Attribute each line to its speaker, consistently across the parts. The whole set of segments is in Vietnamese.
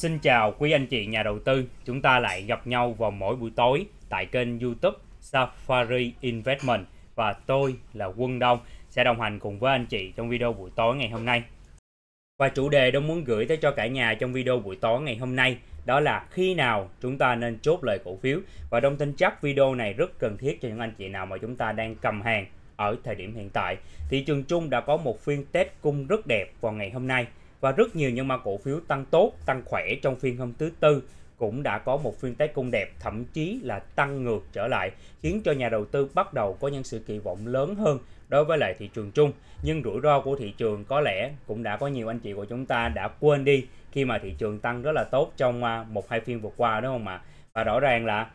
Speaker 1: Xin chào quý anh chị nhà đầu tư, chúng ta lại gặp nhau vào mỗi buổi tối tại kênh YouTube Safari Investment và tôi là Quân Đông sẽ đồng hành cùng với anh chị trong video buổi tối ngày hôm nay. Và chủ đề Đông muốn gửi tới cho cả nhà trong video buổi tối ngày hôm nay đó là khi nào chúng ta nên chốt lời cổ phiếu và Đông tin chắc video này rất cần thiết cho những anh chị nào mà chúng ta đang cầm hàng ở thời điểm hiện tại. Thị trường chung đã có một phiên Tết cung rất đẹp vào ngày hôm nay và rất nhiều những mã cổ phiếu tăng tốt, tăng khỏe trong phiên hôm thứ tư cũng đã có một phiên tái cung đẹp thậm chí là tăng ngược trở lại khiến cho nhà đầu tư bắt đầu có những sự kỳ vọng lớn hơn đối với lại thị trường chung nhưng rủi ro của thị trường có lẽ cũng đã có nhiều anh chị của chúng ta đã quên đi khi mà thị trường tăng rất là tốt trong à, một hai phiên vừa qua đúng không ạ và rõ ràng là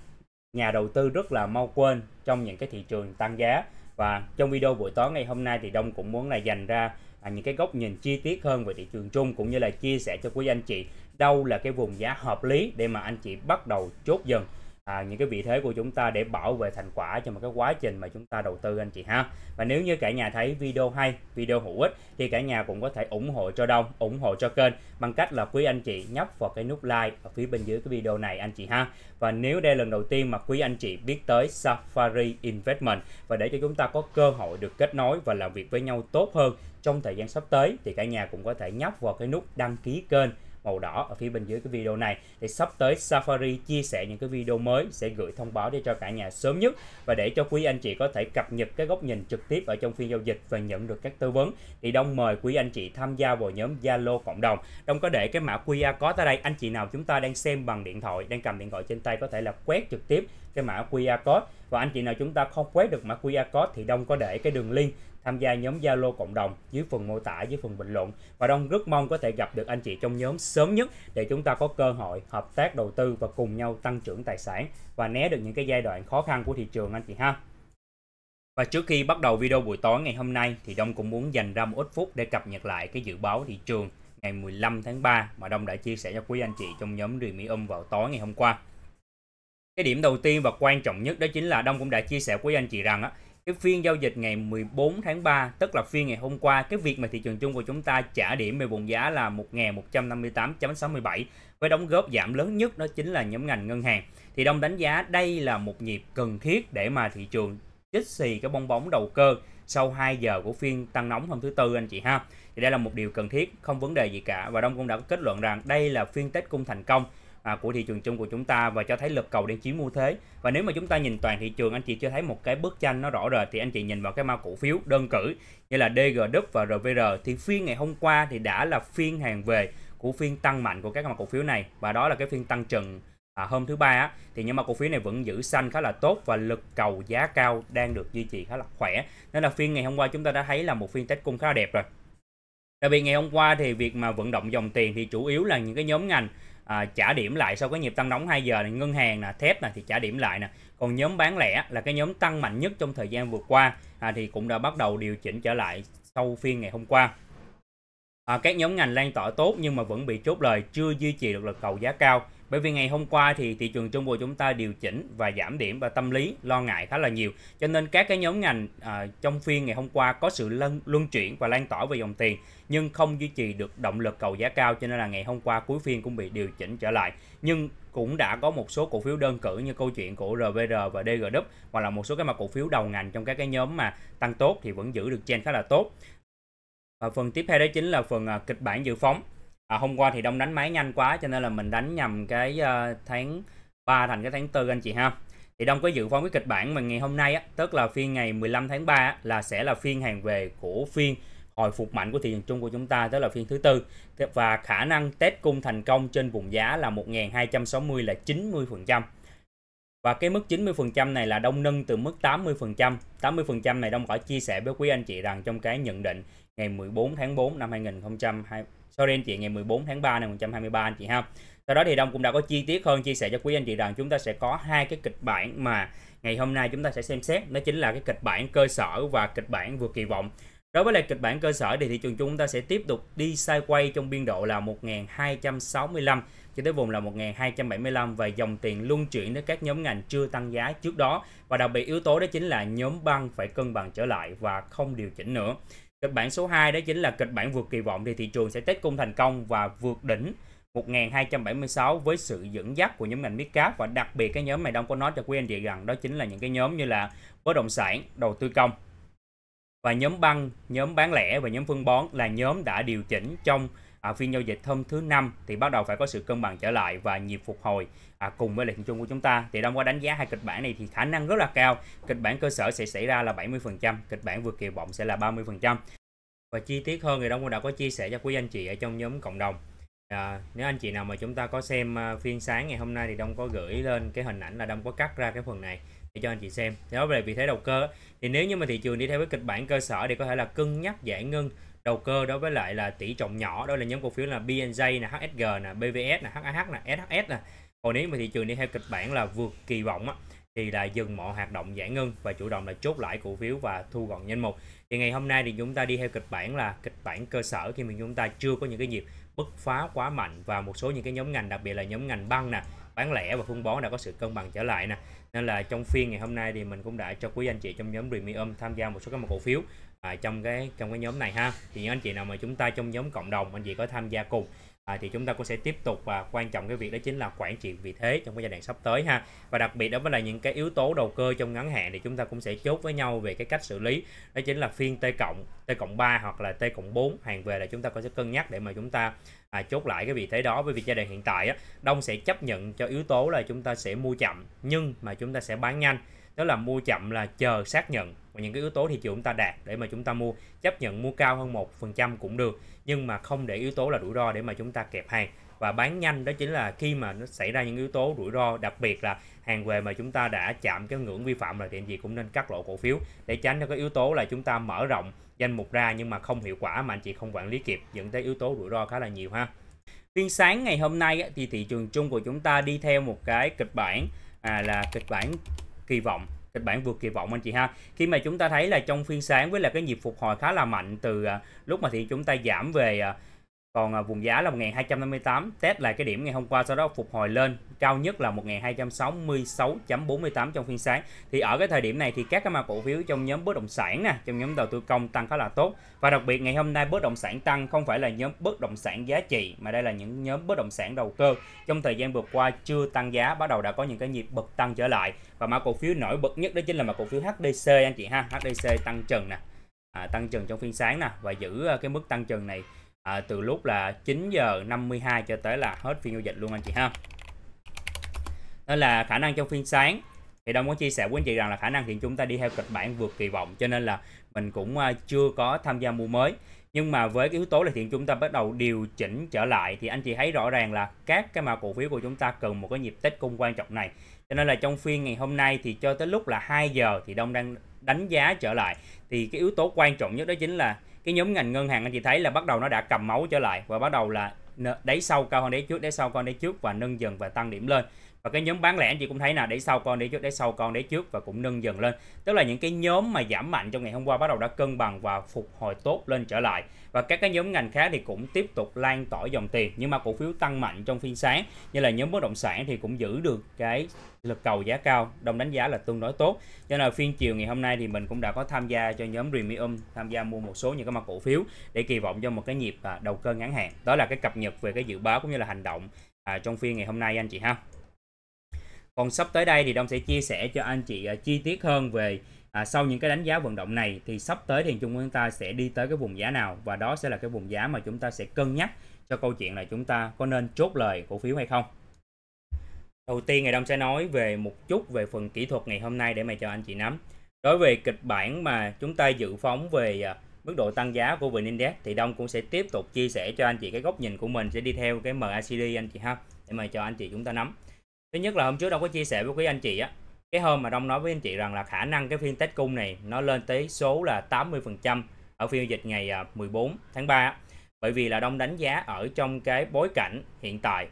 Speaker 1: nhà đầu tư rất là mau quên trong những cái thị trường tăng giá và trong video buổi tối ngày hôm nay thì Đông cũng muốn là dành ra à, những cái góc nhìn chi tiết hơn về thị trường chung cũng như là chia sẻ cho quý anh chị đâu là cái vùng giá hợp lý để mà anh chị bắt đầu chốt dần à, những cái vị thế của chúng ta để bảo vệ thành quả cho một cái quá trình mà chúng ta đầu tư anh chị ha và nếu như cả nhà thấy video hay video hữu ích thì cả nhà cũng có thể ủng hộ cho đông ủng hộ cho kênh bằng cách là quý anh chị nhấp vào cái nút like ở phía bên dưới cái video này anh chị ha và nếu đây là lần đầu tiên mà quý anh chị biết tới Safari Investment và để cho chúng ta có cơ hội được kết nối và làm việc với nhau tốt hơn trong thời gian sắp tới thì cả nhà cũng có thể nhấp vào cái nút đăng ký kênh màu đỏ ở phía bên dưới cái video này thì sắp tới Safari chia sẻ những cái video mới sẽ gửi thông báo để cho cả nhà sớm nhất và để cho quý anh chị có thể cập nhật cái góc nhìn trực tiếp ở trong phiên giao dịch và nhận được các tư vấn thì Đông mời quý anh chị tham gia vào nhóm Zalo cộng đồng Đông có để cái mã QR có ở đây anh chị nào chúng ta đang xem bằng điện thoại đang cầm điện thoại trên tay có thể là quét trực tiếp cái mã QR code và anh chị nào chúng ta không quét được mã QR code thì Đông có để cái đường link tham gia nhóm Zalo cộng đồng dưới phần mô tả dưới phần bình luận và Đông rất mong có thể gặp được anh chị trong nhóm sớm nhất để chúng ta có cơ hội hợp tác đầu tư và cùng nhau tăng trưởng tài sản và né được những cái giai đoạn khó khăn của thị trường anh chị ha. Và trước khi bắt đầu video buổi tối ngày hôm nay thì Đông cũng muốn dành ra một ít phút để cập nhật lại cái dự báo thị trường ngày 15 tháng 3 mà Đông đã chia sẻ cho quý anh chị trong nhóm mỹ Um vào tối ngày hôm qua. Cái điểm đầu tiên và quan trọng nhất đó chính là Đông cũng đã chia sẻ với quý anh chị rằng á, cái phiên giao dịch ngày 14 tháng 3 tức là phiên ngày hôm qua cái việc mà thị trường chung của chúng ta trả điểm về vùng giá là 1.158.67 với đóng góp giảm lớn nhất đó chính là nhóm ngành ngân hàng thì Đông đánh giá đây là một nhịp cần thiết để mà thị trường chích xì cái bong bóng đầu cơ sau 2 giờ của phiên tăng nóng hôm thứ tư anh chị ha thì đây là một điều cần thiết không vấn đề gì cả và Đông cũng đã có kết luận rằng đây là phiên Tết cung thành công à, của thị trường chung của chúng ta và cho thấy lực cầu đang chiếm ưu thế và nếu mà chúng ta nhìn toàn thị trường anh chị chưa thấy một cái bức tranh nó rõ rệt thì anh chị nhìn vào cái mã cổ phiếu đơn cử như là DGW và RVR thì phiên ngày hôm qua thì đã là phiên hàng về của phiên tăng mạnh của các mã cổ phiếu này và đó là cái phiên tăng trần à, hôm thứ ba á, thì những mã cổ phiếu này vẫn giữ xanh khá là tốt và lực cầu giá cao đang được duy trì khá là khỏe nên là phiên ngày hôm qua chúng ta đã thấy là một phiên test cung khá là đẹp rồi tại vì ngày hôm qua thì việc mà vận động dòng tiền thì chủ yếu là những cái nhóm ngành à, trả điểm lại sau cái nhịp tăng nóng 2 giờ này, ngân hàng là thép này thì trả điểm lại nè còn nhóm bán lẻ là cái nhóm tăng mạnh nhất trong thời gian vừa qua à, thì cũng đã bắt đầu điều chỉnh trở lại sau phiên ngày hôm qua à, các nhóm ngành lan tỏa tốt nhưng mà vẫn bị chốt lời chưa duy trì được lực cầu giá cao bởi vì ngày hôm qua thì thị trường Trung bộ chúng ta điều chỉnh và giảm điểm và tâm lý lo ngại khá là nhiều. Cho nên các cái nhóm ngành à, trong phiên ngày hôm qua có sự lân, luân chuyển và lan tỏa về dòng tiền nhưng không duy trì được động lực cầu giá cao cho nên là ngày hôm qua cuối phiên cũng bị điều chỉnh trở lại. Nhưng cũng đã có một số cổ phiếu đơn cử như câu chuyện của RVR và DGW hoặc là một số cái mà cổ phiếu đầu ngành trong các cái nhóm mà tăng tốt thì vẫn giữ được trend khá là tốt. Và phần tiếp theo đó chính là phần à, kịch bản dự phóng à, hôm qua thì đông đánh máy nhanh quá cho nên là mình đánh nhầm cái uh, tháng 3 thành cái tháng 4 anh chị ha thì đông có dự phóng cái kịch bản mà ngày hôm nay á, tức là phiên ngày 15 tháng 3 á, là sẽ là phiên hàng về của phiên hồi phục mạnh của thị trường chung của chúng ta tức là phiên thứ tư và khả năng test cung thành công trên vùng giá là 1260 là 90 phần trăm và cái mức 90 phần trăm này là đông nâng từ mức 80 phần trăm 80 phần trăm này đông khỏi chia sẻ với quý anh chị rằng trong cái nhận định ngày 14 tháng 4 năm 2020 sorry anh chị ngày 14 tháng 3 năm 2023 anh chị ha sau đó thì Đông cũng đã có chi tiết hơn chia sẻ cho quý anh chị rằng chúng ta sẽ có hai cái kịch bản mà ngày hôm nay chúng ta sẽ xem xét đó chính là cái kịch bản cơ sở và kịch bản vượt kỳ vọng Đối với lại kịch bản cơ sở thì thị trường chúng ta sẽ tiếp tục đi sai quay trong biên độ là 1265 cho tới vùng là 1275 và dòng tiền luân chuyển đến các nhóm ngành chưa tăng giá trước đó và đặc biệt yếu tố đó chính là nhóm băng phải cân bằng trở lại và không điều chỉnh nữa. Kịch bản số 2 đó chính là kịch bản vượt kỳ vọng thì thị trường sẽ test cung thành công và vượt đỉnh 1276 với sự dẫn dắt của nhóm ngành midcap và đặc biệt cái nhóm này Đông có nói cho quý anh chị rằng đó chính là những cái nhóm như là bất động sản, đầu tư công. Và nhóm băng, nhóm bán lẻ và nhóm phân bón là nhóm đã điều chỉnh trong à, phiên giao dịch hôm thứ năm thì bắt đầu phải có sự cân bằng trở lại và nhịp phục hồi à, cùng với lại thị trường của chúng ta thì đông qua đánh giá hai kịch bản này thì khả năng rất là cao kịch bản cơ sở sẽ xảy ra là 70% kịch bản vượt kỳ vọng sẽ là 30% và chi tiết hơn thì đông qua đã có chia sẻ cho quý anh chị ở trong nhóm cộng đồng À, nếu anh chị nào mà chúng ta có xem à, phiên sáng ngày hôm nay thì đông có gửi lên cái hình ảnh là đông có cắt ra cái phần này để cho anh chị xem đó về vị thế đầu cơ thì nếu như mà thị trường đi theo cái kịch bản cơ sở thì có thể là cân nhắc giải ngân đầu cơ đối với lại là tỷ trọng nhỏ đó là nhóm cổ phiếu là BNJ là HSG là BVS là HAH là SHS là còn nếu mà thị trường đi theo kịch bản là vượt kỳ vọng á, thì là dừng mọi hoạt động giải ngân và chủ động là chốt lại cổ phiếu và thu gọn danh mục thì ngày hôm nay thì chúng ta đi theo kịch bản là kịch bản cơ sở khi mà chúng ta chưa có những cái nhịp bứt phá quá mạnh và một số những cái nhóm ngành đặc biệt là nhóm ngành băng nè bán lẻ và phân bón đã có sự cân bằng trở lại nè nên là trong phiên ngày hôm nay thì mình cũng đã cho quý anh chị trong nhóm premium tham gia một số các mã cổ phiếu à, trong cái trong cái nhóm này ha thì những anh chị nào mà chúng ta trong nhóm cộng đồng anh chị có tham gia cùng à, thì chúng ta cũng sẽ tiếp tục và quan trọng cái việc đó chính là quản trị vị thế trong cái giai đoạn sắp tới ha và đặc biệt đó mới là những cái yếu tố đầu cơ trong ngắn hạn thì chúng ta cũng sẽ chốt với nhau về cái cách xử lý đó chính là phiên t cộng t cộng 3 hoặc là t cộng 4 hàng về là chúng ta có sẽ cân nhắc để mà chúng ta à, chốt lại cái vị thế đó bởi vì giai đoạn hiện tại á, đông sẽ chấp nhận cho yếu tố là chúng ta sẽ mua chậm nhưng mà chúng ta sẽ bán nhanh đó là mua chậm là chờ xác nhận và những cái yếu tố thị trường chúng ta đạt để mà chúng ta mua chấp nhận mua cao hơn một phần trăm cũng được nhưng mà không để yếu tố là rủi ro để mà chúng ta kẹp hàng và bán nhanh đó chính là khi mà nó xảy ra những yếu tố rủi ro đặc biệt là hàng về mà chúng ta đã chạm cái ngưỡng vi phạm là chuyện gì cũng nên cắt lỗ cổ phiếu để tránh cho cái yếu tố là chúng ta mở rộng danh mục ra nhưng mà không hiệu quả mà anh chị không quản lý kịp dẫn tới yếu tố rủi ro khá là nhiều ha phiên sáng ngày hôm nay thì thị trường chung của chúng ta đi theo một cái kịch bản à, là kịch bản kỳ vọng kịch bản vượt kỳ vọng anh chị ha khi mà chúng ta thấy là trong phiên sáng với là cái nhịp phục hồi khá là mạnh từ à, lúc mà thị chúng ta giảm về à, còn à, vùng giá là 1258 test là cái điểm ngày hôm qua sau đó phục hồi lên cao nhất là 1266.48 trong phiên sáng thì ở cái thời điểm này thì các cái mã cổ phiếu trong nhóm bất động sản nè trong nhóm đầu tư công tăng khá là tốt và đặc biệt ngày hôm nay bất động sản tăng không phải là nhóm bất động sản giá trị mà đây là những nhóm bất động sản đầu cơ trong thời gian vừa qua chưa tăng giá bắt đầu đã có những cái nhịp bật tăng trở lại và mã cổ phiếu nổi bật nhất đó chính là mã cổ phiếu HDC anh chị ha HDC tăng trần nè à, tăng trần trong phiên sáng nè và giữ à, cái mức tăng trần này à, từ lúc là 9 giờ 52 cho tới là hết phiên giao dịch luôn anh chị ha đó là khả năng trong phiên sáng thì đông có chia sẻ với anh chị rằng là khả năng hiện chúng ta đi theo kịch bản vượt kỳ vọng cho nên là mình cũng à, chưa có tham gia mua mới nhưng mà với cái yếu tố là hiện chúng ta bắt đầu điều chỉnh trở lại thì anh chị thấy rõ ràng là các cái mã cổ phiếu của chúng ta cần một cái nhịp tích cung quan trọng này cho nên là trong phiên ngày hôm nay thì cho tới lúc là 2 giờ thì đông đang đánh giá trở lại thì cái yếu tố quan trọng nhất đó chính là cái nhóm ngành ngân hàng anh chị thấy là bắt đầu nó đã cầm máu trở lại và bắt đầu là đáy sau cao hơn đáy trước đáy sau con đáy trước và nâng dần và tăng điểm lên và cái nhóm bán lẻ anh chị cũng thấy là đẩy sau con đẩy trước đẩy sau con đẩy trước và cũng nâng dần lên tức là những cái nhóm mà giảm mạnh trong ngày hôm qua bắt đầu đã cân bằng và phục hồi tốt lên trở lại và các cái nhóm ngành khác thì cũng tiếp tục lan tỏa dòng tiền nhưng mà cổ phiếu tăng mạnh trong phiên sáng như là nhóm bất động sản thì cũng giữ được cái lực cầu giá cao đồng đánh giá là tương đối tốt cho nên là phiên chiều ngày hôm nay thì mình cũng đã có tham gia cho nhóm premium tham gia mua một số những cái mặt cổ phiếu để kỳ vọng cho một cái nhịp à, đầu cơ ngắn hạn đó là cái cập nhật về cái dự báo cũng như là hành động à, trong phiên ngày hôm nay anh chị ha còn sắp tới đây thì Đông sẽ chia sẻ cho anh chị à, chi tiết hơn về à, sau những cái đánh giá vận động này thì sắp tới thì chung chúng ta sẽ đi tới cái vùng giá nào và đó sẽ là cái vùng giá mà chúng ta sẽ cân nhắc cho câu chuyện là chúng ta có nên chốt lời cổ phiếu hay không đầu tiên ngày đông sẽ nói về một chút về phần kỹ thuật ngày hôm nay để mà cho anh chị nắm đối với kịch bản mà chúng ta dự phóng về à, mức độ tăng giá của vn index thì đông cũng sẽ tiếp tục chia sẻ cho anh chị cái góc nhìn của mình sẽ đi theo cái MACD anh chị ha để mà cho anh chị chúng ta nắm thứ nhất là hôm trước đông có chia sẻ với quý anh chị á cái hôm mà Đông nói với anh chị rằng là khả năng cái phiên Tết Cung này nó lên tới số là 80% ở phiên dịch ngày 14 à, tháng 3 bởi vì là Đông đánh giá ở trong cái bối cảnh hiện tại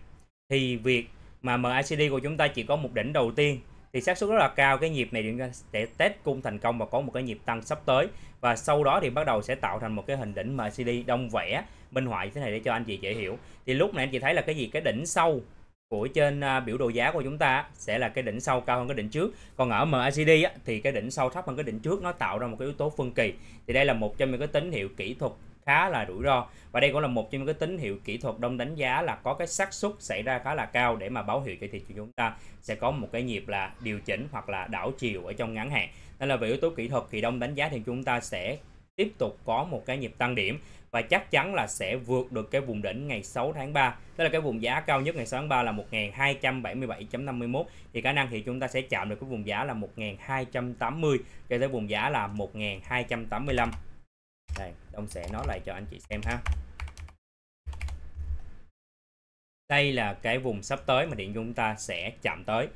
Speaker 1: thì việc mà MACD của chúng ta chỉ có một đỉnh đầu tiên thì xác suất rất là cao cái nhịp này để test cung thành công và có một cái nhịp tăng sắp tới và sau đó thì bắt đầu sẽ tạo thành một cái hình đỉnh MACD đông vẽ minh họa như thế này để cho anh chị dễ hiểu thì lúc này anh chị thấy là cái gì cái đỉnh sâu của trên à, biểu đồ giá của chúng ta sẽ là cái đỉnh sau cao hơn cái đỉnh trước còn ở MACD thì cái đỉnh sau thấp hơn cái đỉnh trước nó tạo ra một cái yếu tố phân kỳ thì đây là một trong những cái tín hiệu kỹ thuật khá là rủi ro và đây cũng là một trong những cái tín hiệu kỹ thuật đông đánh giá là có cái xác suất xảy ra khá là cao để mà báo hiệu cho thị trường chúng ta sẽ có một cái nhịp là điều chỉnh hoặc là đảo chiều ở trong ngắn hạn nên là về yếu tố kỹ thuật thì đông đánh giá thì chúng ta sẽ tiếp tục có một cái nhịp tăng điểm và chắc chắn là sẽ vượt được cái vùng đỉnh ngày 6 tháng 3 đó là cái vùng giá cao nhất ngày 6 tháng 3 là 1277.51 thì khả năng thì chúng ta sẽ chạm được cái vùng giá là 1280 cho tới vùng giá là 1285 đây ông sẽ nói lại cho anh chị xem ha đây là cái vùng sắp tới mà điện chúng ta sẽ chạm tới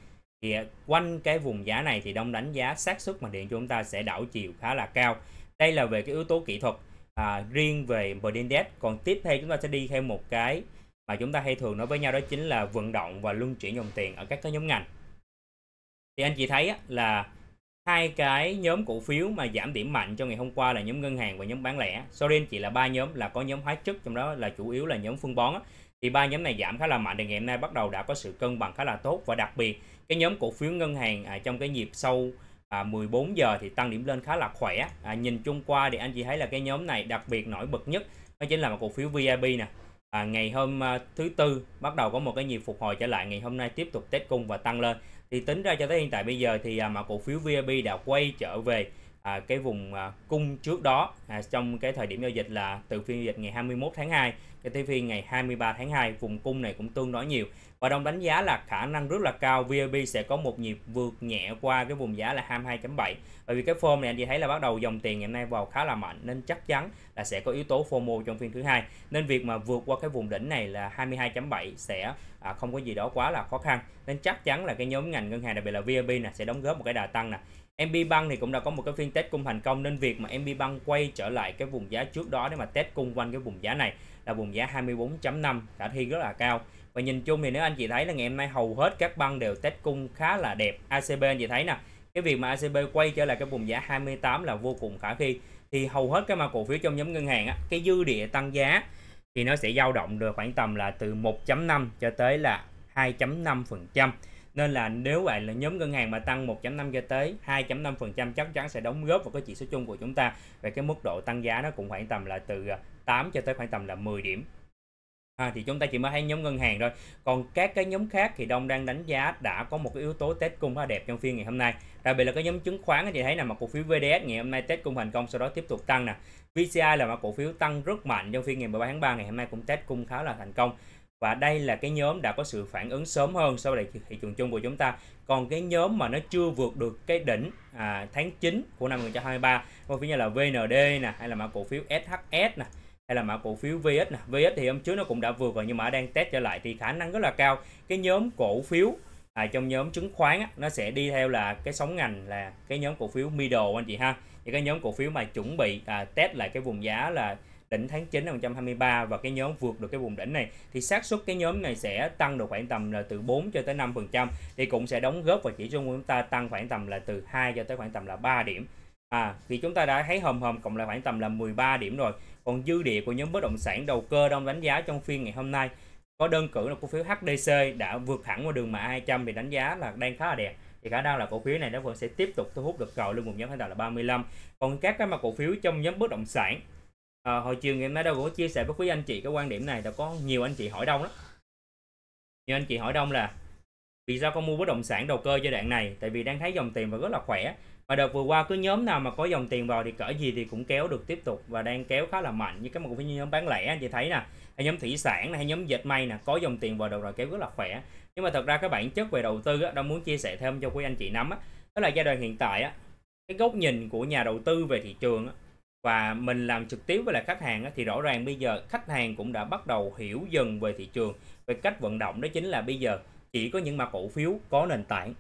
Speaker 1: thì à, quanh cái vùng giá này thì đông đánh giá xác suất mà điện chúng ta sẽ đảo chiều khá là cao đây là về cái yếu tố kỹ thuật à, riêng về MD-index còn tiếp theo chúng ta sẽ đi thêm một cái mà chúng ta hay thường nói với nhau đó chính là vận động và luân chuyển dòng tiền ở các cái nhóm ngành thì anh chị thấy á, là hai cái nhóm cổ phiếu mà giảm điểm mạnh trong ngày hôm qua là nhóm ngân hàng và nhóm bán lẻ sorry anh chị là ba nhóm là có nhóm hóa chất trong đó là chủ yếu là nhóm phân bón á. thì ba nhóm này giảm khá là mạnh thì ngày hôm nay bắt đầu đã có sự cân bằng khá là tốt và đặc biệt cái nhóm cổ phiếu ngân hàng à, trong cái nhịp sâu à, 14 giờ thì tăng điểm lên khá là khỏe à, nhìn chung qua thì anh chị thấy là cái nhóm này đặc biệt nổi bật nhất đó chính là một cổ phiếu VIP nè à, ngày hôm à, thứ tư bắt đầu có một cái nhịp phục hồi trở lại ngày hôm nay tiếp tục test cung và tăng lên thì tính ra cho tới hiện tại bây giờ thì à, mà cổ phiếu VIP đã quay trở về à, cái vùng à, cung trước đó à, trong cái thời điểm giao dịch là từ phiên giao dịch ngày 21 tháng 2 cho tới phiên ngày 23 tháng 2 vùng cung này cũng tương đối nhiều và đồng đánh giá là khả năng rất là cao VIP sẽ có một nhịp vượt nhẹ qua cái vùng giá là 22.7 bởi vì cái form này anh chị thấy là bắt đầu dòng tiền ngày nay vào khá là mạnh nên chắc chắn là sẽ có yếu tố FOMO trong phiên thứ hai nên việc mà vượt qua cái vùng đỉnh này là 22.7 sẽ à, không có gì đó quá là khó khăn nên chắc chắn là cái nhóm ngành ngân hàng đặc biệt là VIP này sẽ đóng góp một cái đà tăng nè MB băng thì cũng đã có một cái phiên test cung thành công nên việc mà MB băng quay trở lại cái vùng giá trước đó để mà test cung quanh cái vùng giá này là vùng giá 24.5 khả thi rất là cao và nhìn chung thì nếu anh chị thấy là ngày hôm nay hầu hết các băng đều test cung khá là đẹp ACB anh chị thấy nè cái việc mà ACB quay trở lại cái vùng giá 28 là vô cùng khả thi thì hầu hết cái mà cổ phiếu trong nhóm ngân hàng á, cái dư địa tăng giá thì nó sẽ dao động được khoảng tầm là từ 1.5 cho tới là 2.5 phần trăm nên là nếu bạn là nhóm ngân hàng mà tăng 1.5 cho tới 2.5% chắc chắn sẽ đóng góp vào cái chỉ số chung của chúng ta về cái mức độ tăng giá nó cũng khoảng tầm là từ 8 à, cho tới khoảng tầm là 10 điểm À, thì chúng ta chỉ mới thấy nhóm ngân hàng thôi còn các cái nhóm khác thì đông đang đánh giá đã có một cái yếu tố tết cung khá đẹp trong phiên ngày hôm nay đặc biệt là cái nhóm chứng khoán thì thấy là mà cổ phiếu VDS ngày hôm nay tết cung thành công sau đó tiếp tục tăng nè VCI là mã cổ phiếu tăng rất mạnh trong phiên ngày 13 tháng 3 ngày hôm nay cũng test cung khá là thành công và đây là cái nhóm đã có sự phản ứng sớm hơn so với thị trường chung của chúng ta còn cái nhóm mà nó chưa vượt được cái đỉnh à, tháng 9 của năm 2023 có phiếu như là VND nè hay là mã cổ phiếu SHS nè hay là mã cổ phiếu VS nè VS thì hôm trước nó cũng đã vượt rồi nhưng mà đang test trở lại thì khả năng rất là cao cái nhóm cổ phiếu à, trong nhóm chứng khoán á, nó sẽ đi theo là cái sóng ngành là cái nhóm cổ phiếu middle anh chị ha thì cái nhóm cổ phiếu mà chuẩn bị à, test lại cái vùng giá là đỉnh tháng 9 năm 2023 và cái nhóm vượt được cái vùng đỉnh này thì xác suất cái nhóm này sẽ tăng được khoảng tầm là từ 4 cho tới 5% thì cũng sẽ đóng góp vào chỉ số của chúng ta tăng khoảng tầm là từ 2 cho tới khoảng tầm là 3 điểm. À thì chúng ta đã thấy hầm hầm cộng lại khoảng tầm là 13 điểm rồi. Còn dư địa của nhóm bất động sản đầu cơ đông đánh giá trong phiên ngày hôm nay có đơn cử là cổ phiếu HDC đã vượt hẳn qua đường MA 200 thì đánh giá là đang khá là đẹp thì khả năng là cổ phiếu này nó vẫn sẽ tiếp tục thu hút được cầu lên vùng nhóm khoảng tầm là 35 còn các cái mà cổ phiếu trong nhóm bất động sản à, hồi chiều ngày hôm nay đâu có chia sẻ với quý anh chị cái quan điểm này đã có nhiều anh chị hỏi đông lắm nhiều anh chị hỏi đông là vì sao con mua bất động sản đầu cơ giai đoạn này tại vì đang thấy dòng tiền và rất là khỏe và đợt vừa qua cứ nhóm nào mà có dòng tiền vào thì cỡ gì thì cũng kéo được tiếp tục và đang kéo khá là mạnh như cái một cái nhóm bán lẻ anh chị thấy nè hay nhóm thủy sản này, hay nhóm dệt may nè có dòng tiền vào đầu rồi kéo rất là khỏe nhưng mà thật ra cái bản chất về đầu tư á, đang muốn chia sẻ thêm cho quý anh chị nắm á, đó là giai đoạn hiện tại á, cái góc nhìn của nhà đầu tư về thị trường á, và mình làm trực tiếp với lại khách hàng thì rõ ràng bây giờ khách hàng cũng đã bắt đầu hiểu dần về thị trường về cách vận động đó chính là bây giờ chỉ có những mã cổ phiếu có nền tảng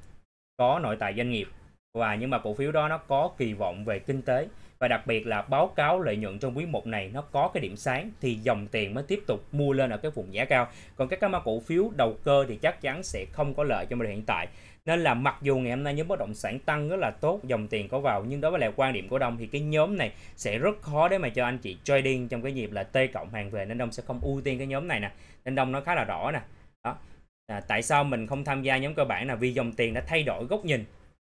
Speaker 1: có nội tại doanh nghiệp và những mã cổ phiếu đó nó có kỳ vọng về kinh tế và đặc biệt là báo cáo lợi nhuận trong quý 1 này nó có cái điểm sáng thì dòng tiền mới tiếp tục mua lên ở cái vùng giá cao còn các cái mã cổ phiếu đầu cơ thì chắc chắn sẽ không có lợi cho mình hiện tại nên là mặc dù ngày hôm nay nhóm bất động sản tăng rất là tốt dòng tiền có vào nhưng đối với lại quan điểm của đông thì cái nhóm này sẽ rất khó để mà cho anh chị trading trong cái dịp là t cộng hàng về nên đông sẽ không ưu tiên cái nhóm này nè nên đông nó khá là rõ nè đó à, tại sao mình không tham gia nhóm cơ bản là vì dòng tiền đã thay đổi góc nhìn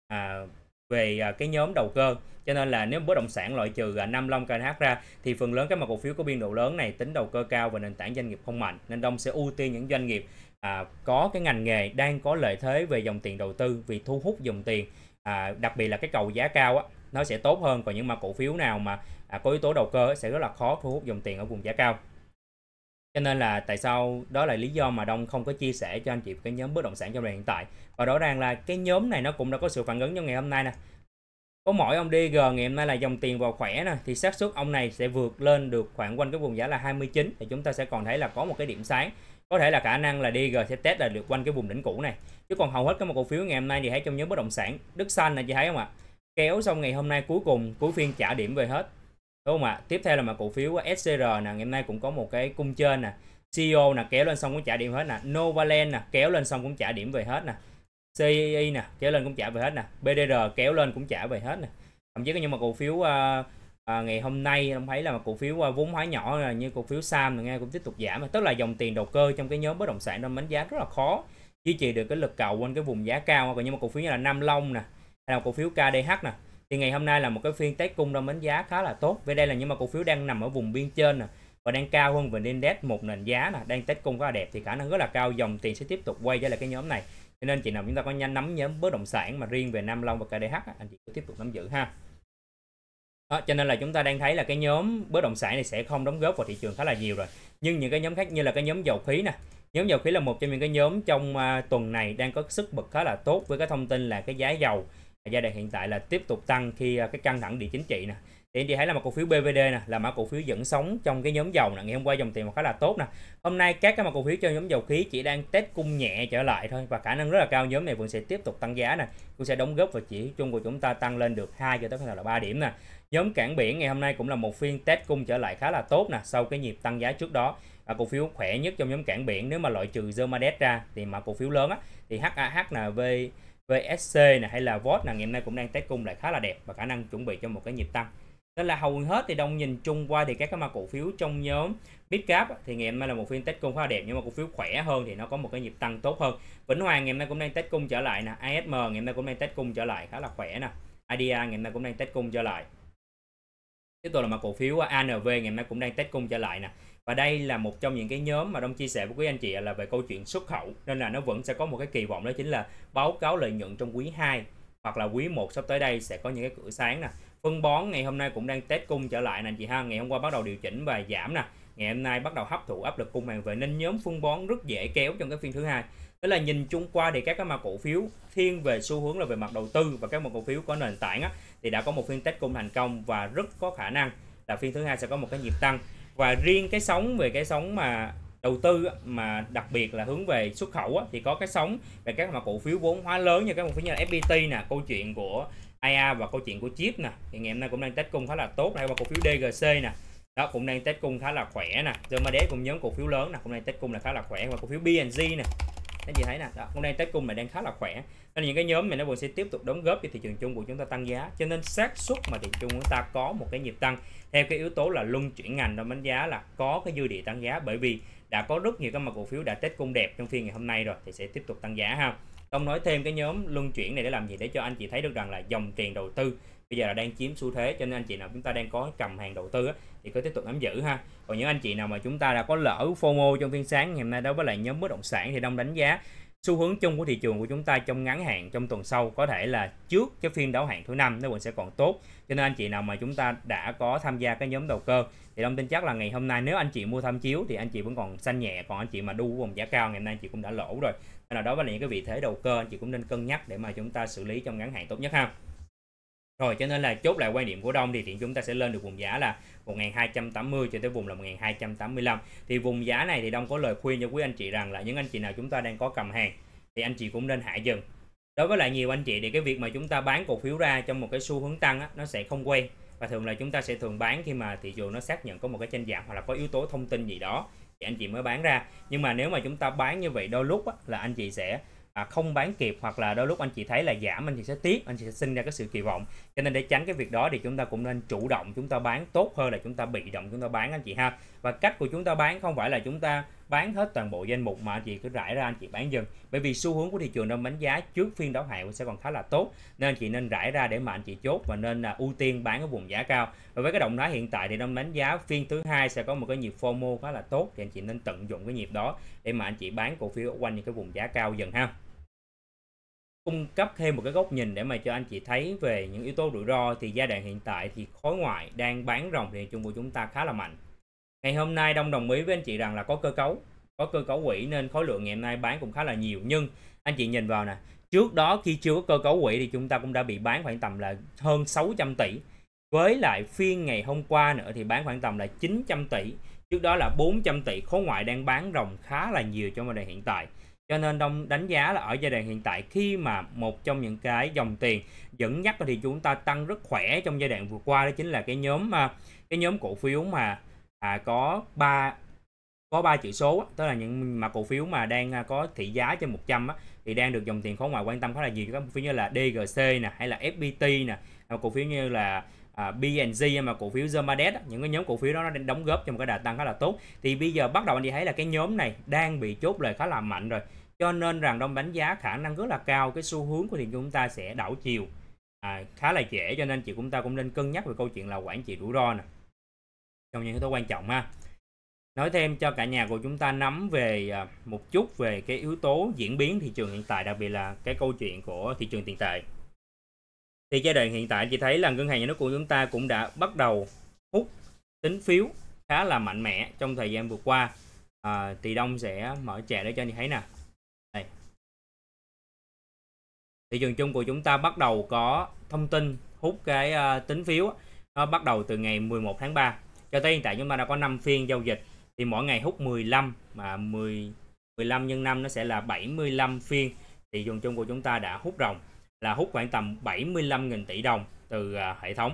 Speaker 1: à, về à, cái nhóm đầu cơ cho nên là nếu bất động sản loại trừ à, năm Long KH ra thì phần lớn các mặt cổ phiếu có biên độ lớn này tính đầu cơ cao và nền tảng doanh nghiệp không mạnh nên Đông sẽ ưu tiên những doanh nghiệp à, có cái ngành nghề đang có lợi thế về dòng tiền đầu tư vì thu hút dòng tiền à, đặc biệt là cái cầu giá cao á nó sẽ tốt hơn còn những mà cổ phiếu nào mà à, có yếu tố đầu cơ sẽ rất là khó thu hút dòng tiền ở vùng giá cao cho nên là tại sao đó là lý do mà đông không có chia sẻ cho anh chị cái nhóm bất động sản trong thời hiện tại và rõ ràng là cái nhóm này nó cũng đã có sự phản ứng trong ngày hôm nay nè có mỗi ông DG ngày hôm nay là dòng tiền vào khỏe nè thì xác suất ông này sẽ vượt lên được khoảng quanh cái vùng giá là 29 thì chúng ta sẽ còn thấy là có một cái điểm sáng có thể là khả năng là DG sẽ test là được quanh cái vùng đỉnh cũ này chứ còn hầu hết các một cổ phiếu ngày hôm nay thì thấy trong nhóm bất động sản Đức Xanh là chị thấy không ạ kéo xong ngày hôm nay cuối cùng cuối phiên trả điểm về hết đúng không ạ tiếp theo là mà cổ phiếu SCR nè ngày hôm nay cũng có một cái cung trên nè CEO nè kéo lên xong cũng trả điểm hết nè Novaland nè kéo lên xong cũng trả điểm về hết nè CEI e nè kéo lên cũng trả về hết nè BDR kéo lên cũng trả về hết nè thậm chí có những mà cổ phiếu uh, à, ngày hôm nay ông thấy là cổ phiếu ờ, vốn hóa nhỏ là như cổ phiếu Sam nghe cũng tiếp tục giảm tức là dòng tiền đầu cơ trong cái nhóm bất động sản nó đánh giá rất là khó duy trì được cái lực cầu quanh cái vùng giá cao còn nhưng mà cổ phiếu như là Nam Long nè hay là cổ phiếu KDH nè thì ngày hôm nay là một cái phiên test cung đang đánh giá khá là tốt với đây là nhưng mà cổ phiếu đang nằm ở vùng biên trên nè và đang cao hơn về đét một nền giá nè đang test cung khá là đẹp thì khả năng rất là cao dòng tiền sẽ tiếp tục quay trở lại cái nhóm này cho nên chị nào chúng ta có nhanh nắm nhóm bất động sản mà riêng về Nam Long và KDH anh chị cứ tiếp tục nắm giữ ha À, cho nên là chúng ta đang thấy là cái nhóm bất động sản này sẽ không đóng góp vào thị trường khá là nhiều rồi. Nhưng những cái nhóm khác như là cái nhóm dầu khí nè, nhóm dầu khí là một trong những cái nhóm trong uh, tuần này đang có sức bật khá là tốt với cái thông tin là cái giá dầu à, giai đoạn hiện tại là tiếp tục tăng khi uh, cái căng thẳng địa chính trị nè. Thì anh chị thấy là một cổ phiếu BVD nè, là mã cổ phiếu dẫn sóng trong cái nhóm dầu nè, ngày hôm qua dòng tiền khá là tốt nè. Hôm nay các cái mã cổ phiếu cho nhóm dầu khí chỉ đang test cung nhẹ trở lại thôi và khả năng rất là cao nhóm này vẫn sẽ tiếp tục tăng giá nè, cũng sẽ đóng góp vào chỉ chung của chúng ta tăng lên được 2 cho tới là 3 điểm nè. Nhóm cảng biển ngày hôm nay cũng là một phiên test cung trở lại khá là tốt nè sau cái nhịp tăng giá trước đó. À, cổ phiếu khỏe nhất trong nhóm cảng biển nếu mà loại trừ Zermadex ra thì mà cổ phiếu lớn á thì HAH là V VSC này hay là VOT là ngày hôm nay cũng đang test cung lại khá là đẹp và khả năng chuẩn bị cho một cái nhịp tăng. Nên là hầu hết thì đông nhìn chung qua thì các cái mã cổ phiếu trong nhóm Midcap thì ngày hôm nay là một phiên test cung khá là đẹp nhưng mà cổ phiếu khỏe hơn thì nó có một cái nhịp tăng tốt hơn. Vĩnh Hoàng ngày hôm nay cũng đang test cung trở lại nè, ASM ngày hôm nay cũng đang test cung trở lại khá là khỏe nè. IDA ngày hôm nay cũng đang test cung trở lại tiếp tục là mã cổ phiếu ANV ngày mai cũng đang test cung trở lại nè và đây là một trong những cái nhóm mà đông chia sẻ với quý anh chị là về câu chuyện xuất khẩu nên là nó vẫn sẽ có một cái kỳ vọng đó chính là báo cáo lợi nhuận trong quý 2 hoặc là quý 1 sắp tới đây sẽ có những cái cửa sáng nè phân bón ngày hôm nay cũng đang test cung trở lại nè chị ha ngày hôm qua bắt đầu điều chỉnh và giảm nè ngày hôm nay bắt đầu hấp thụ áp lực cung hàng về nên nhóm phân bón rất dễ kéo trong cái phiên thứ hai tức là nhìn chung qua thì các cái mã cổ phiếu thiên về xu hướng là về mặt đầu tư và các mã cổ phiếu có nền tảng á, thì đã có một phiên test cung thành công và rất có khả năng là phiên thứ hai sẽ có một cái nhịp tăng và riêng cái sóng về cái sóng mà đầu tư mà đặc biệt là hướng về xuất khẩu thì có cái sóng về các mặt cổ phiếu vốn hóa lớn như các cổ phiếu như là FPT nè câu chuyện của AI và câu chuyện của chip nè thì ngày hôm nay cũng đang test cung khá là tốt hay qua cổ phiếu DGC nè đó cũng đang test cung khá là khỏe nè rồi mà đế cùng nhóm cổ phiếu lớn nè cũng đang test cung là khá là khỏe và cổ phiếu BNG nè các chị thấy nè đó, hôm nay trái cung này đang khá là khỏe nên những cái nhóm này nó vẫn sẽ tiếp tục đóng góp cho thị trường chung của chúng ta tăng giá cho nên xác suất mà thị trường chúng ta có một cái nhịp tăng theo cái yếu tố là luân chuyển ngành đó đánh giá là có cái dư địa tăng giá bởi vì đã có rất nhiều các mặt cổ phiếu đã tết cung đẹp trong phiên ngày hôm nay rồi thì sẽ tiếp tục tăng giá ha Ông nói thêm cái nhóm luân chuyển này để làm gì để cho anh chị thấy được rằng là dòng tiền đầu tư bây giờ là đang chiếm xu thế cho nên anh chị nào chúng ta đang có cầm hàng đầu tư thì cứ tiếp tục nắm giữ ha còn những anh chị nào mà chúng ta đã có lỡ FOMO trong phiên sáng ngày hôm nay đối với lại nhóm bất động sản thì đông đánh giá xu hướng chung của thị trường của chúng ta trong ngắn hạn trong tuần sau có thể là trước cái phiên đáo hạn thứ năm nó vẫn sẽ còn tốt cho nên anh chị nào mà chúng ta đã có tham gia cái nhóm đầu cơ thì đông tin chắc là ngày hôm nay nếu anh chị mua tham chiếu thì anh chị vẫn còn xanh nhẹ còn anh chị mà đu vùng giá cao ngày hôm nay anh chị cũng đã lỗ rồi nên là đó với những cái vị thế đầu cơ anh chị cũng nên cân nhắc để mà chúng ta xử lý trong ngắn hạn tốt nhất ha rồi cho nên là chốt lại quan điểm của Đông thì hiện chúng ta sẽ lên được vùng giá là 1280 cho tới vùng là 1285 thì vùng giá này thì Đông có lời khuyên cho quý anh chị rằng là những anh chị nào chúng ta đang có cầm hàng thì anh chị cũng nên hạ dừng đối với lại nhiều anh chị thì cái việc mà chúng ta bán cổ phiếu ra trong một cái xu hướng tăng á, nó sẽ không quen và thường là chúng ta sẽ thường bán khi mà thị trường nó xác nhận có một cái tranh giảm hoặc là có yếu tố thông tin gì đó thì anh chị mới bán ra nhưng mà nếu mà chúng ta bán như vậy đôi lúc á, là anh chị sẽ không bán kịp hoặc là đôi lúc anh chị thấy là giảm anh chị sẽ tiếc anh chị sẽ sinh ra cái sự kỳ vọng cho nên để tránh cái việc đó thì chúng ta cũng nên chủ động chúng ta bán tốt hơn là chúng ta bị động chúng ta bán anh chị ha và cách của chúng ta bán không phải là chúng ta bán hết toàn bộ danh mục mà anh chị cứ rải ra anh chị bán dần bởi vì xu hướng của thị trường đang đánh giá trước phiên đáo hạn sẽ còn khá là tốt nên anh chị nên rải ra để mà anh chị chốt và nên là ưu tiên bán ở vùng giá cao và với cái động thái hiện tại thì đang đánh giá phiên thứ hai sẽ có một cái nhịp FOMO khá là tốt thì anh chị nên tận dụng cái nhịp đó để mà anh chị bán cổ phiếu quanh những cái vùng giá cao dần ha cung cấp thêm một cái góc nhìn để mà cho anh chị thấy về những yếu tố rủi ro thì giai đoạn hiện tại thì khối ngoại đang bán rồng thì chung của chúng ta khá là mạnh. Ngày hôm nay Đông đồng ý với anh chị rằng là có cơ cấu, có cơ cấu quỹ nên khối lượng ngày hôm nay bán cũng khá là nhiều nhưng anh chị nhìn vào nè, trước đó khi chưa có cơ cấu quỹ thì chúng ta cũng đã bị bán khoảng tầm là hơn 600 tỷ. Với lại phiên ngày hôm qua nữa thì bán khoảng tầm là 900 tỷ, trước đó là 400 tỷ khối ngoại đang bán rồng khá là nhiều cho giai đoạn hiện tại cho nên đông đánh giá là ở giai đoạn hiện tại khi mà một trong những cái dòng tiền dẫn dắt thì chúng ta tăng rất khỏe trong giai đoạn vừa qua đó chính là cái nhóm à, cái nhóm cổ phiếu mà à, có ba có ba chữ số tức là những mà cổ phiếu mà đang à, có thị giá trên 100 á, thì đang được dòng tiền khối ngoại quan tâm khá là nhiều các cổ phiếu như là DGC nè hay là FPT nè cổ phiếu như là à, BNG mà cổ phiếu Zomadex những cái nhóm cổ phiếu đó nó đang đóng góp cho một cái đà tăng khá là tốt thì bây giờ bắt đầu anh chị thấy là cái nhóm này đang bị chốt lời khá là mạnh rồi cho nên rằng đông đánh giá khả năng rất là cao cái xu hướng của thị trường chúng ta sẽ đảo chiều à, khá là dễ cho nên chị chúng ta cũng nên cân nhắc về câu chuyện là quản trị rủi ro nè trong những yếu tố quan trọng ha nói thêm cho cả nhà của chúng ta nắm về à, một chút về cái yếu tố diễn biến thị trường hiện tại đặc biệt là cái câu chuyện của thị trường tiền tệ thì giai đoạn hiện tại chị thấy là ngân hàng nhà nước của chúng ta cũng đã bắt đầu hút tín phiếu khá là mạnh mẽ trong thời gian vừa qua à, thì đông sẽ mở trẻ để cho chị thấy nè thị trường chung của chúng ta bắt đầu có thông tin hút cái uh, ờ, tín phiếu nó bắt đầu từ ngày 11 tháng 3 cho tới hiện tại chúng ta đã có 5 phiên giao dịch thì mỗi ngày hút 15 mà 10 15 nhân 5 nó sẽ là 75 phiên thị trường chung của chúng ta đã hút rồng là hút khoảng tầm 75.000 tỷ đồng từ uh, hệ thống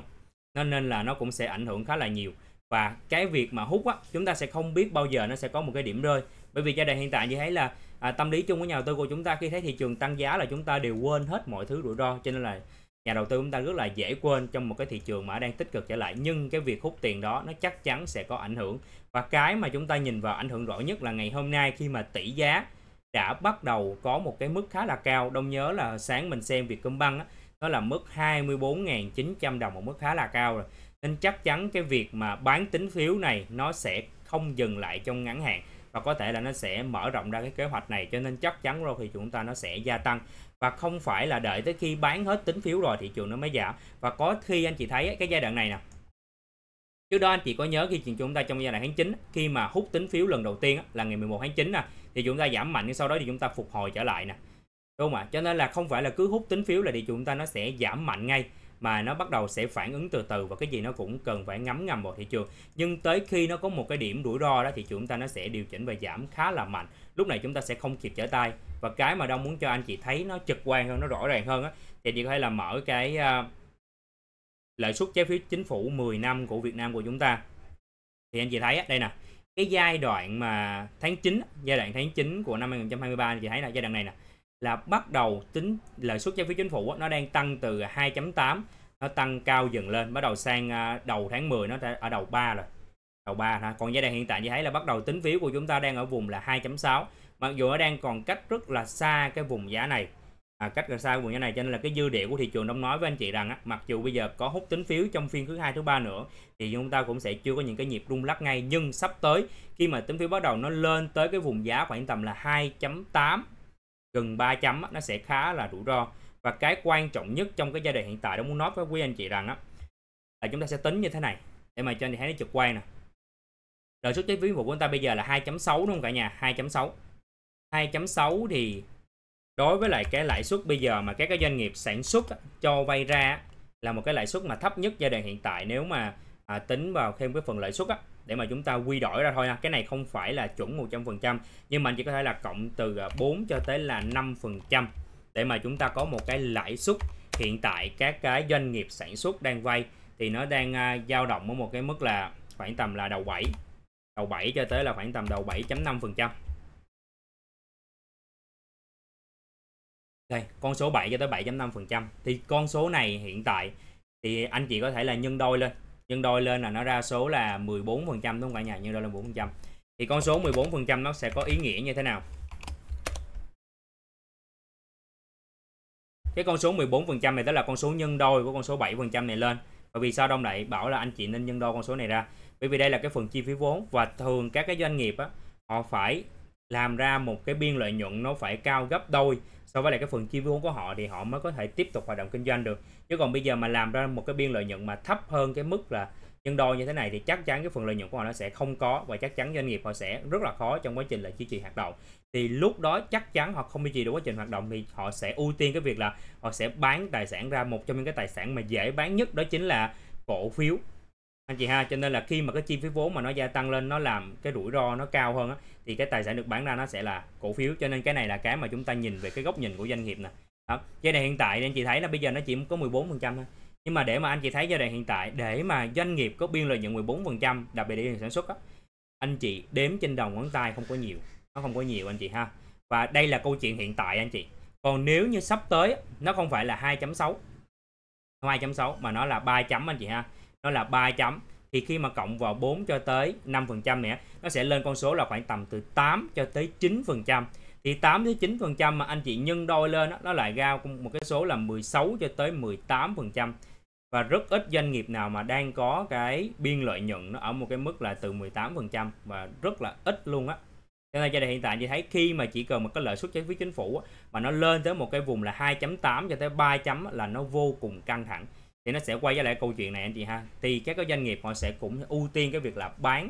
Speaker 1: nó nên là nó cũng sẽ ảnh hưởng khá là nhiều và cái việc mà hút á chúng ta sẽ không biết bao giờ nó sẽ có một cái điểm rơi bởi vì giai đoạn hiện tại như thấy là à, tâm lý chung của nhà đầu tư của chúng ta khi thấy thị trường tăng giá là chúng ta đều quên hết mọi thứ rủi ro cho nên là nhà đầu tư chúng ta rất là dễ quên trong một cái thị trường mà đang tích cực trở lại nhưng cái việc hút tiền đó nó chắc chắn sẽ có ảnh hưởng và cái mà chúng ta nhìn vào ảnh hưởng rõ nhất là ngày hôm nay khi mà tỷ giá đã bắt đầu có một cái mức khá là cao đông nhớ là sáng mình xem việc cơm băng đó là mức 24.900 đồng một mức khá là cao rồi nên chắc chắn cái việc mà bán tín phiếu này nó sẽ không dừng lại trong ngắn hạn và có thể là nó sẽ mở rộng ra cái kế hoạch này cho nên chắc chắn rồi thì chúng ta nó sẽ gia tăng và không phải là đợi tới khi bán hết tín phiếu rồi thị trường nó mới giảm và có khi anh chị thấy cái giai đoạn này nè trước đó anh chị có nhớ khi chúng ta trong giai đoạn tháng 9 khi mà hút tín phiếu lần đầu tiên là ngày 11 tháng 9 nè thì chúng ta giảm mạnh sau đó thì chúng ta phục hồi trở lại nè đúng không ạ cho nên là không phải là cứ hút tín phiếu là thị chúng ta nó sẽ giảm mạnh ngay mà nó bắt đầu sẽ phản ứng từ từ và cái gì nó cũng cần phải ngấm ngầm vào thị trường nhưng tới khi nó có một cái điểm rủi ro đó thì chúng ta nó sẽ điều chỉnh và giảm khá là mạnh lúc này chúng ta sẽ không kịp trở tay và cái mà đông muốn cho anh chị thấy nó trực quan hơn nó rõ ràng hơn á thì chị có thể là mở cái uh, lợi suất trái phiếu chính phủ 10 năm của Việt Nam của chúng ta thì anh chị thấy đây nè cái giai đoạn mà tháng 9 giai đoạn tháng 9 của năm 2023 anh chị thấy là giai đoạn này nè là bắt đầu tính lãi suất trái phiếu chính phủ nó đang tăng từ 2.8 nó tăng cao dần lên bắt đầu sang à, đầu tháng 10 nó ở đầu 3 rồi đầu 3 ha. còn giai đoạn hiện tại như thấy là bắt đầu tính phiếu của chúng ta đang ở vùng là 2.6 mặc dù nó đang còn cách rất là xa cái vùng giá này à, cách gần xa vùng giá này cho nên là cái dư địa của thị trường đông nói với anh chị rằng á, mặc dù bây giờ có hút tính phiếu trong phiên thứ hai thứ ba nữa thì chúng ta cũng sẽ chưa có những cái nhịp rung lắc ngay nhưng sắp tới khi mà tính phiếu bắt đầu nó lên tới cái vùng giá khoảng tầm là 2.8 gần 3 chấm nó sẽ khá là rủi ro và cái quan trọng nhất trong cái giai đoạn hiện tại đó muốn nói với quý anh chị rằng á là chúng ta sẽ tính như thế này để mà cho anh chị thấy nó trực quan nè lợi suất trái phiếu của chúng ta bây giờ là 2.6 đúng không cả nhà 2.6 2.6 thì đối với lại cái lãi suất bây giờ mà các cái doanh nghiệp sản xuất cho vay ra là một cái lãi suất mà thấp nhất giai đoạn hiện tại nếu mà à, tính vào thêm cái phần lãi suất á để mà chúng ta quy đổi ra thôi ha cái này không phải là chuẩn 100% nhưng mình chỉ có thể là cộng từ 4 à, cho tới là 5% để mà chúng ta có một cái lãi suất hiện tại các cái doanh nghiệp sản xuất đang vay thì nó đang à, dao động ở một cái mức là khoảng tầm là đầu 7 đầu 7 cho tới là khoảng tầm đầu 7.5% Đây, con số 7 cho tới 7.5% thì con số này hiện tại thì anh chị có thể là nhân đôi lên nhân đôi lên là nó ra số là 14 phần trăm đúng không cả nhà nhân đôi lên 14 phần trăm thì con số 14 phần trăm nó sẽ có ý nghĩa như thế nào cái con số 14 phần trăm này tức là con số nhân đôi của con số 7 phần trăm này lên và vì sao đông lại bảo là anh chị nên nhân đôi con số này ra bởi vì đây là cái phần chi phí vốn và thường các cái doanh nghiệp á, họ phải làm ra một cái biên lợi nhuận nó phải cao gấp đôi so với lại cái phần chi vốn của họ thì họ mới có thể tiếp tục hoạt động kinh doanh được chứ còn bây giờ mà làm ra một cái biên lợi nhuận mà thấp hơn cái mức là nhân đôi như thế này thì chắc chắn cái phần lợi nhuận của họ nó sẽ không có và chắc chắn doanh nghiệp họ sẽ rất là khó trong quá trình là duy trì hoạt động thì lúc đó chắc chắn họ không duy trì được quá trình hoạt động thì họ sẽ ưu tiên cái việc là họ sẽ bán tài sản ra một trong những cái tài sản mà dễ bán nhất đó chính là cổ phiếu anh chị ha cho nên là khi mà cái chi phí vốn mà nó gia tăng lên nó làm cái rủi ro nó cao hơn á, thì cái tài sản được bán ra nó sẽ là cổ phiếu cho nên cái này là cái mà chúng ta nhìn về cái góc nhìn của doanh nghiệp nè đó. giai đoạn hiện tại thì anh chị thấy là bây giờ nó chỉ có 14 phần trăm nhưng mà để mà anh chị thấy giai đoạn hiện tại để mà doanh nghiệp có biên lợi nhuận 14 phần trăm đặc biệt là sản xuất á, anh chị đếm trên đầu ngón tay không có nhiều nó không có nhiều anh chị ha và đây là câu chuyện hiện tại anh chị còn nếu như sắp tới nó không phải là 2.6 2.6 mà nó là 3 chấm anh chị ha nó là 3 chấm thì khi mà cộng vào 4 cho tới 5% nữa nó sẽ lên con số là khoảng tầm từ 8 cho tới 9% thì 8 tới 9% mà anh chị nhân đôi lên đó, nó lại ra một cái số là 16 cho tới 18% và rất ít doanh nghiệp nào mà đang có cái biên lợi nhuận nó ở một cái mức là từ 18% và rất là ít luôn á cho nên cho đây hiện tại chị thấy khi mà chỉ cần một cái lợi suất trái phiếu chính phủ mà nó lên tới một cái vùng là 2.8 cho tới 3 chấm là nó vô cùng căng thẳng thì nó sẽ quay trở lại câu chuyện này anh chị ha thì các cái doanh nghiệp họ sẽ cũng ưu tiên cái việc là bán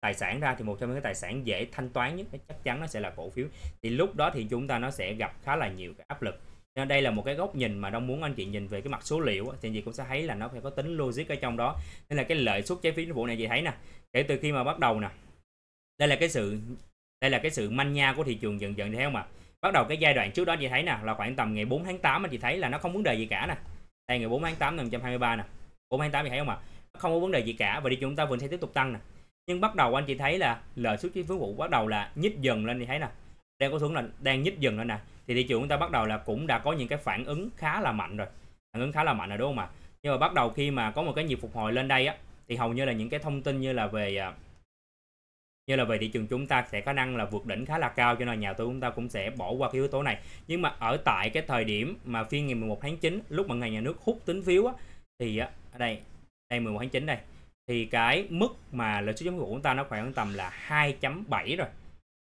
Speaker 1: tài sản ra thì một trong những cái tài sản dễ thanh toán nhất chắc chắn nó sẽ là cổ phiếu thì lúc đó thì chúng ta nó sẽ gặp khá là nhiều cái áp lực nên đây là một cái góc nhìn mà đông muốn anh chị nhìn về cái mặt số liệu thì chị cũng sẽ thấy là nó phải có tính logic ở trong đó nên là cái lợi suất trái phiếu vụ này chị thấy nè kể từ khi mà bắt đầu nè đây là cái sự đây là cái sự manh nha của thị trường dần dần theo mà bắt đầu cái giai đoạn trước đó chị thấy nè là khoảng tầm ngày 4 tháng 8 anh chị thấy là nó không vấn đề gì cả nè đây ngày 4 tháng 8 năm 123 nè 4 tháng 8 thì thấy không ạ à? không có vấn đề gì cả và đi chúng ta vẫn sẽ tiếp tục tăng nè nhưng bắt đầu anh chị thấy là lợi suất chi phí vụ bắt đầu là nhích dần lên thì thấy nè đang có xuống là đang nhích dần lên nè thì thị trường chúng ta bắt đầu là cũng đã có những cái phản ứng khá là mạnh rồi phản ứng khá là mạnh rồi đúng không ạ à? nhưng mà bắt đầu khi mà có một cái nhịp phục hồi lên đây á thì hầu như là những cái thông tin như là về à, như là về thị trường chúng ta sẽ khả năng là vượt đỉnh khá là cao cho nên nhà tôi chúng ta cũng sẽ bỏ qua cái yếu tố này nhưng mà ở tại cái thời điểm mà phiên ngày 11 tháng 9 lúc mà ngành nhà nước hút tín phiếu á, thì á, ở đây đây 11 tháng 9 đây thì cái mức mà lợi suất chống của chúng ta nó khoảng tầm là 2.7 rồi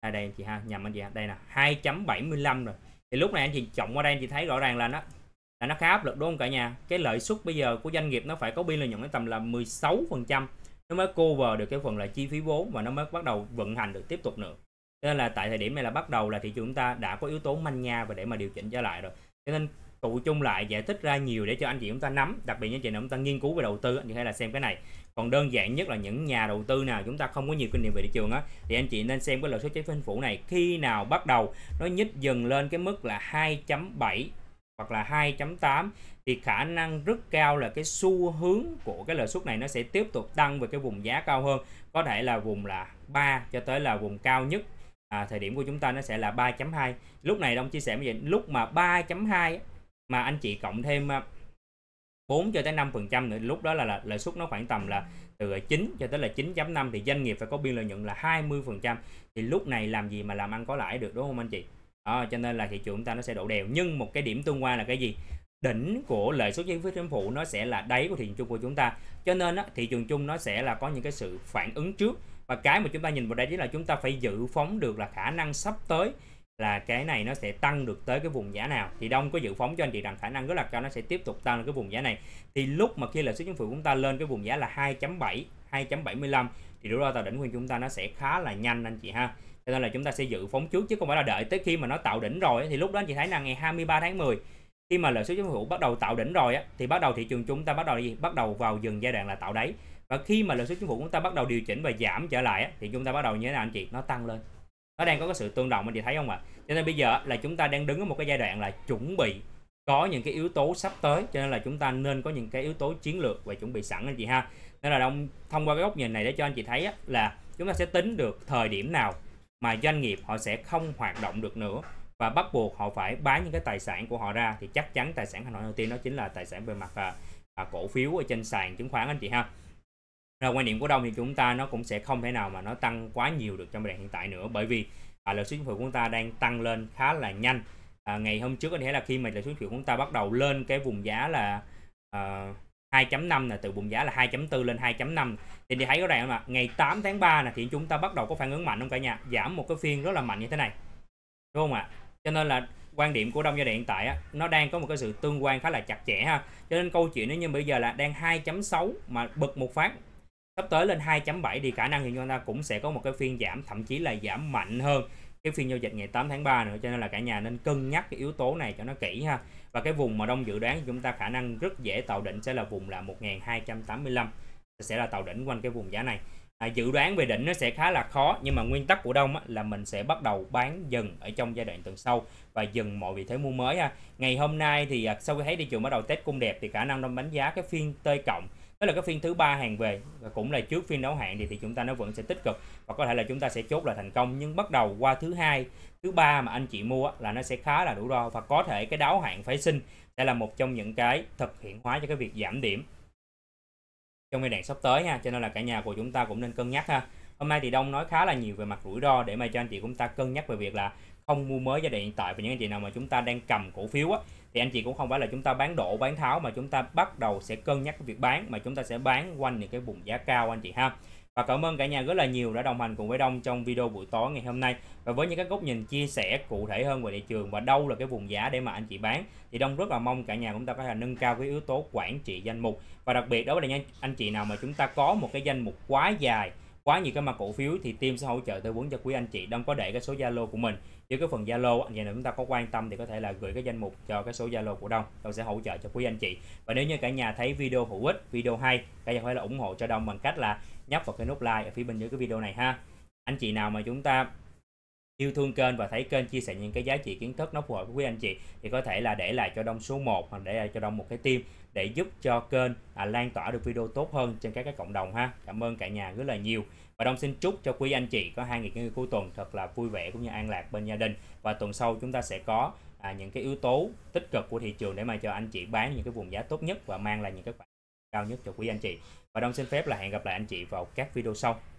Speaker 1: à, đây anh chị ha nhầm anh chị ha đây là 2.75 rồi thì lúc này anh chị trọng qua đây anh chị thấy rõ ràng là nó là nó khá áp lực đúng không cả nhà cái lợi suất bây giờ của doanh nghiệp nó phải có biên lợi nhuận ở tầm là 16 phần trăm nó mới cover được cái phần là chi phí vốn và nó mới bắt đầu vận hành được tiếp tục nữa cho nên là tại thời điểm này là bắt đầu là thị trường chúng ta đã có yếu tố manh nha và để mà điều chỉnh trở lại rồi cho nên tụ chung lại giải thích ra nhiều để cho anh chị chúng ta nắm đặc biệt những chị nào chúng ta nghiên cứu về đầu tư anh chị hay là xem cái này còn đơn giản nhất là những nhà đầu tư nào chúng ta không có nhiều kinh nghiệm về thị trường á thì anh chị nên xem cái lợi số trái phiếu phủ này khi nào bắt đầu nó nhích dần lên cái mức là 2.7 hoặc là 2.8 thì khả năng rất cao là cái xu hướng của cái lợi suất này nó sẽ tiếp tục tăng về cái vùng giá cao hơn có thể là vùng là 3 cho tới là vùng cao nhất à, thời điểm của chúng ta nó sẽ là 3.2 lúc này đông chia sẻ như vậy lúc mà 3.2 mà anh chị cộng thêm 4 à, cho tới 5 phần trăm nữa lúc đó là, là lợi suất nó khoảng tầm là từ 9 cho tới là 9.5 thì doanh nghiệp phải có biên lợi nhuận là 20 phần trăm thì lúc này làm gì mà làm ăn có lãi được đúng không anh chị à, cho nên là thị trường chúng ta nó sẽ đổ đèo nhưng một cái điểm tương quan là cái gì đỉnh của lợi suất chi phí chính phủ nó sẽ là đáy của thị trường chung của chúng ta cho nên á, thị trường chung nó sẽ là có những cái sự phản ứng trước và cái mà chúng ta nhìn vào đây chính là chúng ta phải dự phóng được là khả năng sắp tới là cái này nó sẽ tăng được tới cái vùng giá nào thì đông có dự phóng cho anh chị rằng khả năng rất là cao nó sẽ tiếp tục tăng lên cái vùng giá này thì lúc mà khi lợi suất chính phủ chúng ta lên cái vùng giá là 2.7 2.75 thì rủi ra tạo đỉnh của chúng ta nó sẽ khá là nhanh anh chị ha cho nên là chúng ta sẽ dự phóng trước chứ không phải là đợi tới khi mà nó tạo đỉnh rồi thì lúc đó anh chị thấy là ngày 23 tháng 10 khi mà lợi suất chính phủ bắt đầu tạo đỉnh rồi á thì bắt đầu thị trường chúng ta bắt đầu gì bắt đầu vào dừng giai đoạn là tạo đáy và khi mà lợi suất chính phủ chúng ta bắt đầu điều chỉnh và giảm trở lại á, thì chúng ta bắt đầu như thế nào anh chị nó tăng lên nó đang có cái sự tương đồng anh chị thấy không ạ à? cho nên bây giờ là chúng ta đang đứng ở một cái giai đoạn là chuẩn bị có những cái yếu tố sắp tới cho nên là chúng ta nên có những cái yếu tố chiến lược và chuẩn bị sẵn anh chị ha nên là đông thông qua cái góc nhìn này để cho anh chị thấy á, là chúng ta sẽ tính được thời điểm nào mà doanh nghiệp họ sẽ không hoạt động được nữa và bắt buộc họ phải bán những cái tài sản của họ ra thì chắc chắn tài sản Hà Nội đầu tiên đó chính là tài sản về mặt à, à, cổ phiếu ở trên sàn chứng khoán anh chị ha rồi quan điểm của đông thì chúng ta nó cũng sẽ không thể nào mà nó tăng quá nhiều được trong giai đoạn hiện tại nữa bởi vì à, lợi suất của chúng ta đang tăng lên khá là nhanh à, ngày hôm trước có thể là khi mà lợi suất của chúng ta bắt đầu lên cái vùng giá là à, 2.5 là từ vùng giá là 2.4 lên 2.5 thì chị thấy có rằng là ngày 8 tháng 3 là thì chúng ta bắt đầu có phản ứng mạnh không cả nhà giảm một cái phiên rất là mạnh như thế này đúng không ạ cho nên là quan điểm của đông gia điện tại á, nó đang có một cái sự tương quan khá là chặt chẽ ha cho nên câu chuyện nếu như bây giờ là đang 2.6 mà bật một phát sắp tới lên 2.7 thì khả năng thì chúng ta cũng sẽ có một cái phiên giảm thậm chí là giảm mạnh hơn cái phiên giao dịch ngày 8 tháng 3 nữa cho nên là cả nhà nên cân nhắc cái yếu tố này cho nó kỹ ha và cái vùng mà đông dự đoán chúng ta khả năng rất dễ tạo đỉnh sẽ là vùng là 1.285 sẽ là tạo đỉnh quanh cái vùng giá này à, dự đoán về đỉnh nó sẽ khá là khó nhưng mà nguyên tắc của đông á, là mình sẽ bắt đầu bán dần ở trong giai đoạn tuần sau và dừng mọi vị thế mua mới ha. ngày hôm nay thì à, sau khi thấy thị trường bắt đầu tết cung đẹp thì khả năng đông đánh giá cái phiên t cộng đó là cái phiên thứ ba hàng về và cũng là trước phiên đấu hạn thì thì chúng ta nó vẫn sẽ tích cực và có thể là chúng ta sẽ chốt là thành công nhưng bắt đầu qua thứ hai thứ ba mà anh chị mua là nó sẽ khá là đủ đo và có thể cái đáo hạn phái sinh sẽ là một trong những cái thực hiện hóa cho cái việc giảm điểm trong giai đoạn sắp tới ha cho nên là cả nhà của chúng ta cũng nên cân nhắc ha hôm nay thì đông nói khá là nhiều về mặt rủi ro để mà cho anh chị chúng ta cân nhắc về việc là không mua mới giai đoạn hiện tại và những anh chị nào mà chúng ta đang cầm cổ phiếu á thì anh chị cũng không phải là chúng ta bán đổ bán tháo mà chúng ta bắt đầu sẽ cân nhắc cái việc bán mà chúng ta sẽ bán quanh những cái vùng giá cao anh chị ha và cảm ơn cả nhà rất là nhiều đã đồng hành cùng với Đông trong video buổi tối ngày hôm nay và với những cái góc nhìn chia sẻ cụ thể hơn về thị trường và đâu là cái vùng giá để mà anh chị bán thì Đông rất là mong cả nhà chúng ta có thể nâng cao cái yếu tố quản trị danh mục và đặc biệt đó là những anh chị nào mà chúng ta có một cái danh mục quá dài quá nhiều cái mặt cổ phiếu thì team sẽ hỗ trợ tư vấn cho quý anh chị đông có để cái số zalo của mình dưới cái phần zalo anh chị nào chúng ta có quan tâm thì có thể là gửi cái danh mục cho cái số zalo của đông đông sẽ hỗ trợ cho quý anh chị và nếu như cả nhà thấy video hữu ích video hay cả nhà có thể là ủng hộ cho đông bằng cách là nhấp vào cái nút like ở phía bên dưới cái video này ha anh chị nào mà chúng ta yêu thương kênh và thấy kênh chia sẻ những cái giá trị kiến thức nó phù hợp với quý anh chị thì có thể là để lại cho đông số 1 hoặc để lại cho đông một cái tim để giúp cho kênh à, lan tỏa được video tốt hơn trên các cái cộng đồng ha cảm ơn cả nhà rất là nhiều và đông xin chúc cho quý anh chị có hai ngày nghỉ cuối tuần thật là vui vẻ cũng như an lạc bên gia đình và tuần sau chúng ta sẽ có à, những cái yếu tố tích cực của thị trường để mà cho anh chị bán những cái vùng giá tốt nhất và mang lại những cái cao nhất cho quý anh chị và đông xin phép là hẹn gặp lại anh chị vào các video sau